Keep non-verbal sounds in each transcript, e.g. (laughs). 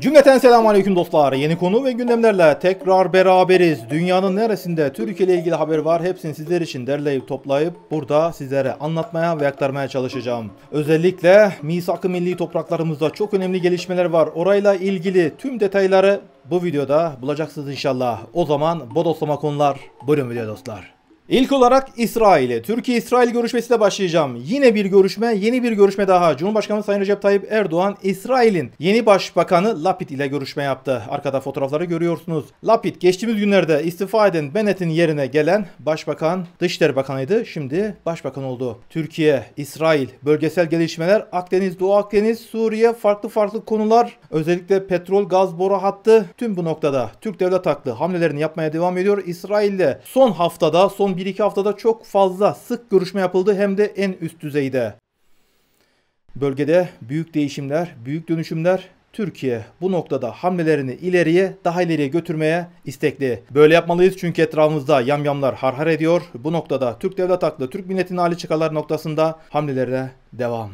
Cümleten selamun aleyküm dostlar. Yeni konu ve gündemlerle tekrar beraberiz. Dünyanın neresinde Türkiye ile ilgili haber var hepsini sizler için derleyip toplayıp burada sizlere anlatmaya ve aktarmaya çalışacağım. Özellikle misak-ı milli topraklarımızda çok önemli gelişmeler var. Orayla ilgili tüm detayları bu videoda bulacaksınız inşallah. O zaman bodoslama konular. Buyurun video dostlar. İlk olarak İsrail'e, Türkiye-İsrail görüşmesiyle başlayacağım. Yine bir görüşme, yeni bir görüşme daha. Cumhurbaşkanı Sayın Recep Tayyip Erdoğan, İsrail'in yeni başbakanı Lapid ile görüşme yaptı. Arkada fotoğrafları görüyorsunuz. Lapid geçtiğimiz günlerde istifa eden Bennett'in yerine gelen başbakan, Dışişleri Bakanı'ydı. Şimdi başbakan oldu. Türkiye, İsrail, bölgesel gelişmeler, Akdeniz, Doğu Akdeniz, Suriye, farklı farklı konular. Özellikle petrol, gaz boru hattı. Tüm bu noktada Türk devlet haklı hamlelerini yapmaya devam ediyor. İsrail'de. son haftada, son 1-2 haftada çok fazla sık görüşme yapıldı hem de en üst düzeyde. Bölgede büyük değişimler, büyük dönüşümler Türkiye bu noktada hamlelerini ileriye, daha ileriye götürmeye istekli. Böyle yapmalıyız çünkü etrafımızda yamyamlar harhar ediyor. Bu noktada Türk devlet aklı, Türk milletinin hali çıkarlar noktasında hamlelerine devam.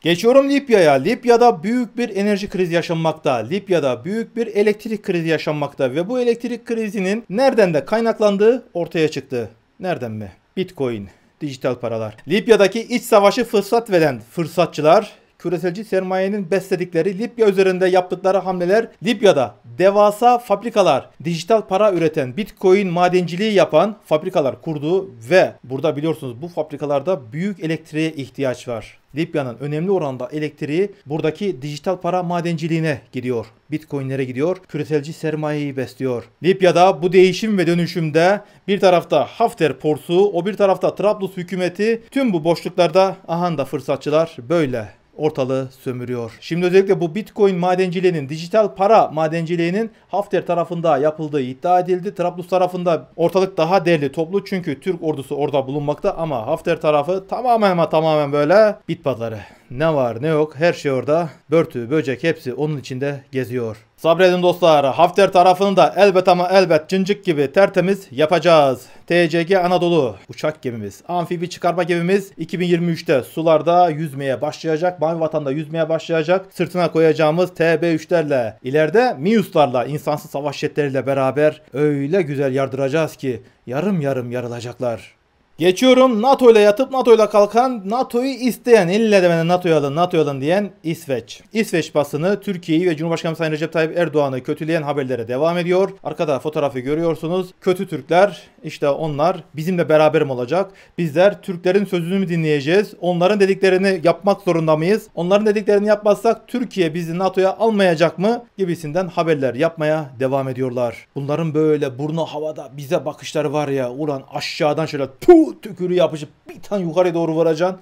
Geçiyorum Libya'ya. Libya'da büyük bir enerji krizi yaşanmakta. Libya'da büyük bir elektrik krizi yaşanmakta ve bu elektrik krizinin nereden de kaynaklandığı ortaya çıktı. Nereden mi? Bitcoin, dijital paralar. Libya'daki iç savaşı fırsat veren fırsatçılar küreselci sermayenin besledikleri Libya üzerinde yaptıkları hamleler Libya'da devasa fabrikalar, dijital para üreten, bitcoin madenciliği yapan fabrikalar kurduğu ve burada biliyorsunuz bu fabrikalarda büyük elektriğe ihtiyaç var. Libya'nın önemli oranda elektriği buradaki dijital para madenciliğine gidiyor. Bitcoin'lere gidiyor. Küreselci sermayeyi besliyor. Libya'da bu değişim ve dönüşümde bir tarafta Hafter porsu, o bir tarafta Trablus hükümeti tüm bu boşluklarda ahanda fırsatçılar böyle ortalığı sömürüyor. Şimdi özellikle bu Bitcoin madenciliğinin, dijital para madenciliğinin Hafter tarafında yapıldığı iddia edildi. Trablus tarafında ortalık daha derli toplu çünkü Türk ordusu orada bulunmakta ama Hafter tarafı tamamen ama tamamen böyle bit pazarı. Ne var ne yok her şey orada. Börtü, böcek hepsi onun içinde geziyor. Sabredin dostlar. Hafter tarafını da elbet ama elbet cincik gibi tertemiz yapacağız. TCG Anadolu uçak gemimiz, amfibi çıkarma gemimiz 2023'te sularda yüzmeye başlayacak. Mavi vatanda yüzmeye başlayacak. Sırtına koyacağımız TB3'lerle ileride Mius'larla insansız savaş jetleriyle beraber öyle güzel yardıracağız ki yarım yarım yarılacaklar. Geçiyorum NATO ile yatıp NATO ile kalkan, NATO'yu isteyen, ille de beni NATO'ya alın, NATO'ya alın diyen İsveç. İsveç basını Türkiye'yi ve Cumhurbaşkanı Sayın Recep Tayyip Erdoğan'ı kötüleyen haberlere devam ediyor. Arkada fotoğrafı görüyorsunuz. Kötü Türkler, işte onlar bizimle beraberim olacak. Bizler Türklerin sözünü mü dinleyeceğiz? Onların dediklerini yapmak zorunda mıyız? Onların dediklerini yapmazsak Türkiye bizi NATO'ya almayacak mı? Gibisinden haberler yapmaya devam ediyorlar. Bunların böyle burnu havada bize bakışları var ya, ulan aşağıdan şöyle tuh bu tükürü yapışıp bir tane yukarı doğru vuracaksın.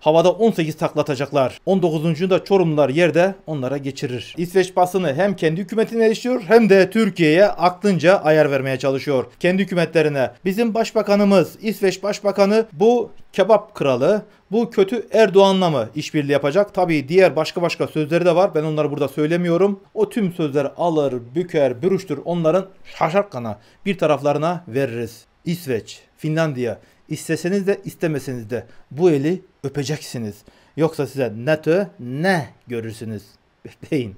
Havada 18 taklatacaklar. 19. da Çorumlular yerde onlara geçirir. İsveç basını hem kendi hükümetini eleştiriyor hem de Türkiye'ye aklınca ayar vermeye çalışıyor. Kendi hükümetlerine. Bizim başbakanımız İsveç başbakanı bu kebap kralı bu kötü Erdoğan'la mı işbirliği yapacak? Tabii diğer başka başka sözleri de var. Ben onları burada söylemiyorum. O tüm sözleri alır, büker, bürüştür onların şaşarkana bir taraflarına veririz. İsveç Finlandiya. İsteseniz de istemeseniz de bu eli öpeceksiniz. Yoksa size NATO ne görürsünüz. (laughs) Bekleyin.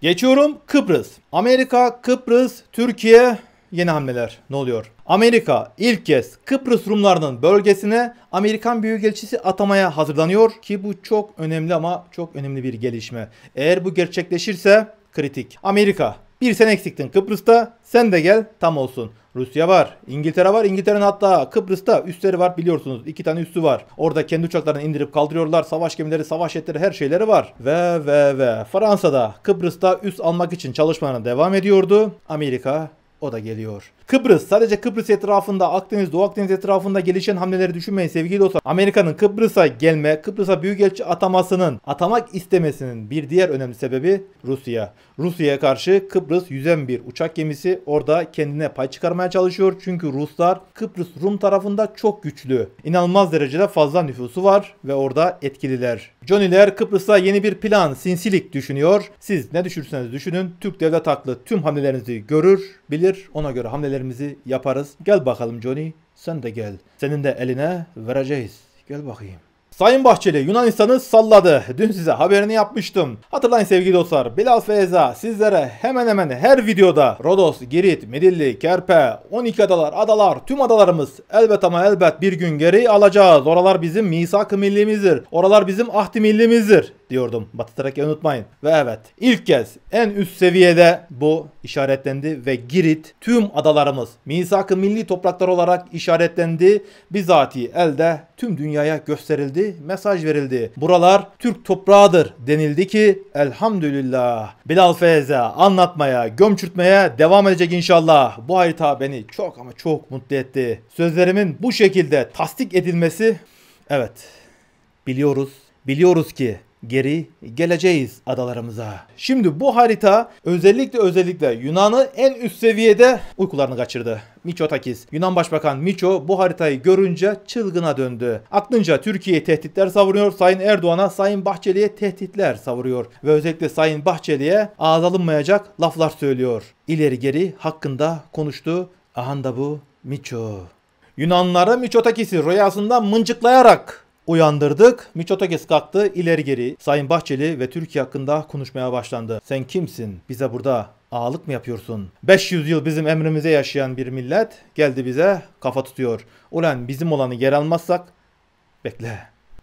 Geçiyorum Kıbrıs. Amerika, Kıbrıs, Türkiye yeni hamleler. Ne oluyor? Amerika ilk kez Kıbrıs Rumlarının bölgesine Amerikan Büyükelçisi atamaya hazırlanıyor ki bu çok önemli ama çok önemli bir gelişme. Eğer bu gerçekleşirse kritik. Amerika bir sen eksiktin Kıbrıs'ta sen de gel tam olsun. Rusya var. İngiltere var. İngiltere'nin hatta Kıbrıs'ta üsleri var biliyorsunuz. İki tane üssü var. Orada kendi uçaklarını indirip kaldırıyorlar. Savaş gemileri, savaş jetleri her şeyleri var. Ve ve ve Fransa'da Kıbrıs'ta üs almak için çalışmalarına devam ediyordu. Amerika o da geliyor. Kıbrıs sadece Kıbrıs etrafında Akdeniz Doğu Akdeniz etrafında gelişen hamleleri düşünmeyin sevgili dostlar. Amerika'nın Kıbrıs'a gelme Kıbrıs'a büyükelçi atamasının atamak istemesinin bir diğer önemli sebebi Rusya. Rusya'ya karşı Kıbrıs yüzen bir uçak gemisi orada kendine pay çıkarmaya çalışıyor. Çünkü Ruslar Kıbrıs Rum tarafında çok güçlü. İnanılmaz derecede fazla nüfusu var ve orada etkililer. Johnny'ler Kıbrıs'a yeni bir plan, sinsilik düşünüyor. Siz ne düşürseniz düşünün Türk devlet aklı tüm hamlelerinizi görür, bilir. Ona göre hamleler görüşmelerimizi yaparız. Gel bakalım Johnny sen de gel. Senin de eline vereceğiz. Gel bakayım. Sayın Bahçeli Yunanistan'ı salladı. Dün size haberini yapmıştım. Hatırlayın sevgili dostlar. Bilal ve sizlere hemen hemen her videoda Rodos, Girit, Midilli, Kerpe, 12 adalar, adalar, tüm adalarımız elbet ama elbet bir gün geri alacağız. Oralar bizim misak-ı Oralar bizim ahdi millimizdir diyordum. Batı Trakya'yı unutmayın. Ve evet ilk kez en üst seviyede bu işaretlendi ve Girit tüm adalarımız misak milli topraklar olarak işaretlendi. Bizatihi elde tüm dünyaya gösterildi, mesaj verildi. Buralar Türk toprağıdır denildi ki elhamdülillah Bilal Feyze anlatmaya, gömçürtmeye devam edecek inşallah. Bu harita beni çok ama çok mutlu etti. Sözlerimin bu şekilde tasdik edilmesi evet biliyoruz Biliyoruz ki geri geleceğiz adalarımıza. Şimdi bu harita özellikle özellikle Yunan'ı en üst seviyede uykularını kaçırdı. Miçotakis. Yunan Başbakan Miço bu haritayı görünce çılgına döndü. Aklınca Türkiye'ye tehditler savuruyor, Sayın Erdoğan'a, Sayın Bahçeli'ye tehditler savuruyor ve özellikle Sayın Bahçeli'ye ağız alınmayacak laflar söylüyor. İleri geri hakkında konuştu. Ahanda bu Miço. Yunanlara Miçotakis'i rüyasında mıncıklayarak uyandırdık. Miçotakis kalktı ileri geri. Sayın Bahçeli ve Türkiye hakkında konuşmaya başlandı. Sen kimsin? Bize burada ağalık mı yapıyorsun? 500 yıl bizim emrimize yaşayan bir millet geldi bize kafa tutuyor. Ulan bizim olanı yer almazsak bekle.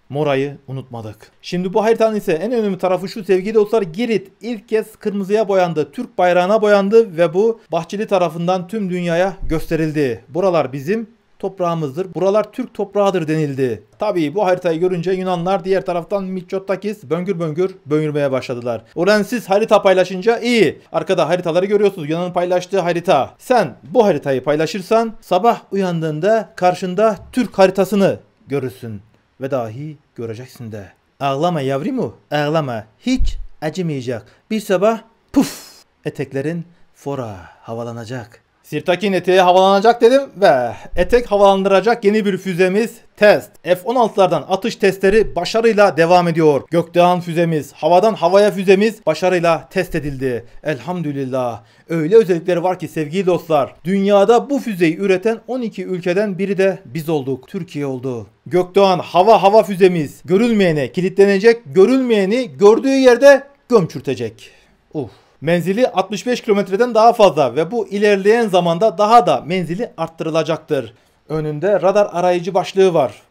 Moray'ı unutmadık. Şimdi bu haritanın ise en önemli tarafı şu sevgili dostlar Girit ilk kez kırmızıya boyandı. Türk bayrağına boyandı ve bu Bahçeli tarafından tüm dünyaya gösterildi. Buralar bizim toprağımızdır. Buralar Türk toprağıdır denildi. Tabii bu haritayı görünce Yunanlar diğer taraftan Mitsotakis böngür böngür böngürmeye başladılar. Orensiz harita paylaşınca iyi. Arkada haritaları görüyorsunuz. Yunan'ın paylaştığı harita. Sen bu haritayı paylaşırsan sabah uyandığında karşında Türk haritasını görürsün. Ve dahi göreceksin de. Ağlama yavrumu? ağlama. Hiç acımayacak. Bir sabah puf eteklerin fora havalanacak. Sirtakin eteği havalanacak dedim ve etek havalandıracak yeni bir füzemiz test. F-16'lardan atış testleri başarıyla devam ediyor. Gökdoğan füzemiz, havadan havaya füzemiz başarıyla test edildi. Elhamdülillah. Öyle özellikleri var ki sevgili dostlar. Dünyada bu füzeyi üreten 12 ülkeden biri de biz olduk. Türkiye oldu. Gökdoğan hava hava füzemiz görülmeyene kilitlenecek, görülmeyeni gördüğü yerde gömçürtecek. Uf. Uh. Menzili 65 kilometreden daha fazla ve bu ilerleyen zamanda daha da menzili arttırılacaktır. Önünde radar arayıcı başlığı var.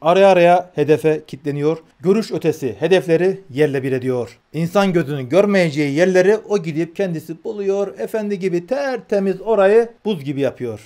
araya araya hedefe kilitleniyor. Görüş ötesi hedefleri yerle bir ediyor. İnsan gözünün görmeyeceği yerleri o gidip kendisi buluyor. Efendi gibi tertemiz orayı buz gibi yapıyor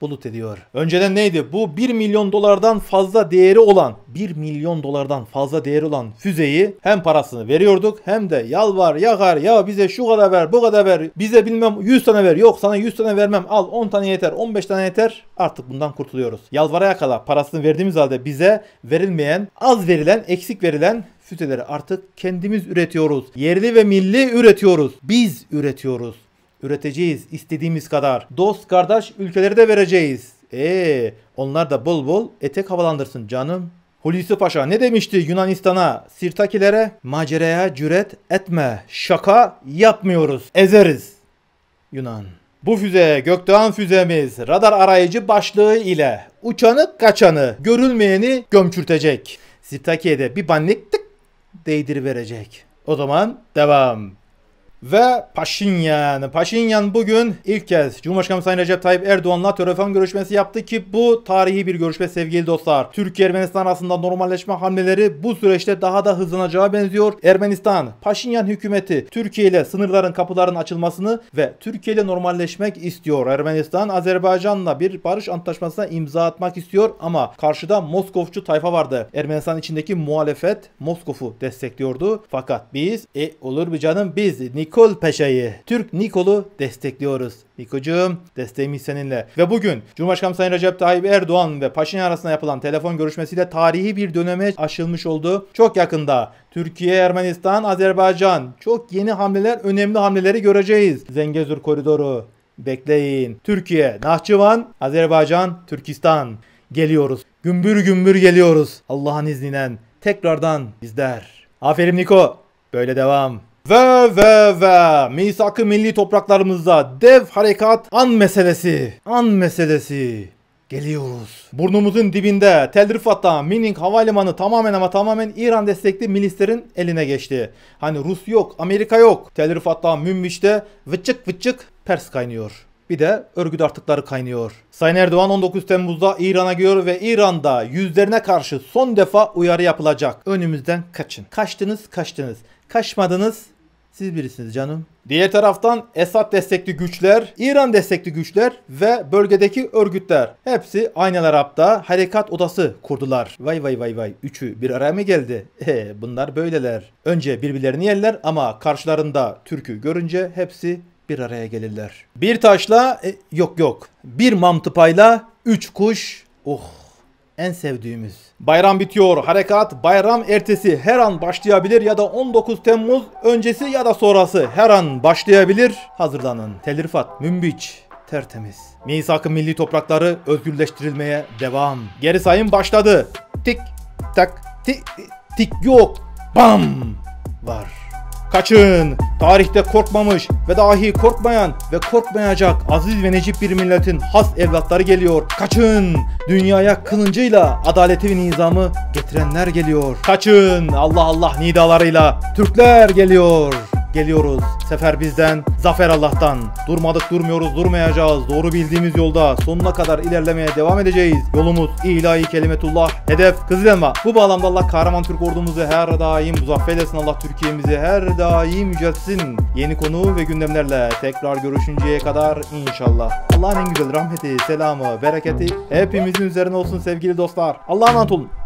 bulut ediyor. Önceden neydi? Bu 1 milyon dolardan fazla değeri olan 1 milyon dolardan fazla değeri olan füzeyi hem parasını veriyorduk hem de yalvar yakar ya bize şu kadar ver bu kadar ver bize bilmem 100 tane ver yok sana 100 tane vermem al 10 tane yeter 15 tane yeter artık bundan kurtuluyoruz. Yalvara yakala parasını verdiğimiz halde bize verilmeyen az verilen eksik verilen füzeleri artık kendimiz üretiyoruz. Yerli ve milli üretiyoruz. Biz üretiyoruz. Üreteceğiz istediğimiz kadar. Dost kardeş ülkelere de vereceğiz. Eee onlar da bol bol etek havalandırsın canım. Hulusi Paşa ne demişti Yunanistan'a, Sirtakilere? Maceraya cüret etme, şaka yapmıyoruz, ezeriz. Yunan. Bu füze Gökdoğan füzemiz radar arayıcı başlığı ile uçanı kaçanı görülmeyeni gömçürtecek. Sirtakiye'de bir banlik tık değdir verecek. O zaman devam ve Paşinyan. Paşinyan bugün ilk kez Cumhurbaşkanı Sayın Recep Tayyip Erdoğan'la telefon görüşmesi yaptı ki bu tarihi bir görüşme sevgili dostlar. Türkiye Ermenistan arasında normalleşme hamleleri bu süreçte daha da hızlanacağı benziyor. Ermenistan, Paşinyan hükümeti Türkiye ile sınırların kapıların açılmasını ve Türkiye ile normalleşmek istiyor. Ermenistan Azerbaycan'la bir barış antlaşmasına imza atmak istiyor ama karşıda Moskovçu tayfa vardı. Ermenistan içindeki muhalefet Moskov'u destekliyordu. Fakat biz e olur mu canım biz Nikol Paşa'yı, Türk Nikol'u destekliyoruz. Nikocuğum desteğimiz seninle. Ve bugün Cumhurbaşkanı Sayın Recep Tayyip Erdoğan ve Paşin arasında yapılan telefon görüşmesiyle tarihi bir döneme aşılmış oldu. Çok yakında Türkiye, Ermenistan, Azerbaycan çok yeni hamleler, önemli hamleleri göreceğiz. Zengezur koridoru bekleyin. Türkiye, Nahçıvan, Azerbaycan, Türkistan geliyoruz. Gümbür gümbür geliyoruz Allah'ın izniyle. Tekrardan bizler. Aferin Niko. Böyle devam. Ve ve ve misak milli topraklarımızda dev harekat an meselesi. An meselesi. Geliyoruz. Burnumuzun dibinde Tel Rifat'ta Mining Havalimanı tamamen ama tamamen İran destekli milislerin eline geçti. Hani Rus yok, Amerika yok. Tel Rifat'ta Münbiç'te vıçık vıçık Pers kaynıyor. Bir de örgüt artıkları kaynıyor. Sayın Erdoğan 19 Temmuz'da İran'a gidiyor ve İran'da yüzlerine karşı son defa uyarı yapılacak. Önümüzden kaçın. Kaçtınız kaçtınız. Kaçmadınız siz birisiniz canım. Diğer taraftan Esad destekli güçler, İran destekli güçler ve bölgedeki örgütler hepsi aynı Arap'ta harekat odası kurdular. Vay vay vay vay üçü bir araya mı geldi? E, bunlar böyleler. Önce birbirlerini yerler ama karşılarında Türk'ü görünce hepsi bir araya gelirler. Bir taşla e, yok yok bir mantıpayla üç kuş oh en sevdiğimiz. Bayram bitiyor. Harekat bayram ertesi her an başlayabilir ya da 19 Temmuz öncesi ya da sonrası her an başlayabilir. Hazırlanın. Telrifat Münbiç tertemiz. misak milli toprakları özgürleştirilmeye devam. Geri sayım başladı. Tik tak tik tik yok. Bam var. Kaçın. Tarihte korkmamış ve dahi korkmayan ve korkmayacak aziz ve necip bir milletin has evlatları geliyor. Kaçın! Dünyaya kılıncıyla adaleti ve nizamı getirenler geliyor. Kaçın! Allah Allah nidalarıyla Türkler geliyor. Geliyoruz. Sefer bizden, zafer Allah'tan. Durmadık durmuyoruz, durmayacağız. Doğru bildiğimiz yolda sonuna kadar ilerlemeye devam edeceğiz. Yolumuz ilahi kelimetullah. Hedef Kızıl Bu bağlamda Allah kahraman Türk ordumuzu her daim muzaffer Allah Türkiye'mizi her daim yüceltsin. Yeni konu ve gündemlerle tekrar görüşünceye kadar inşallah. Allah'ın en güzel rahmeti, selamı, bereketi hepimizin üzerine olsun sevgili dostlar. Allah'a emanet olun.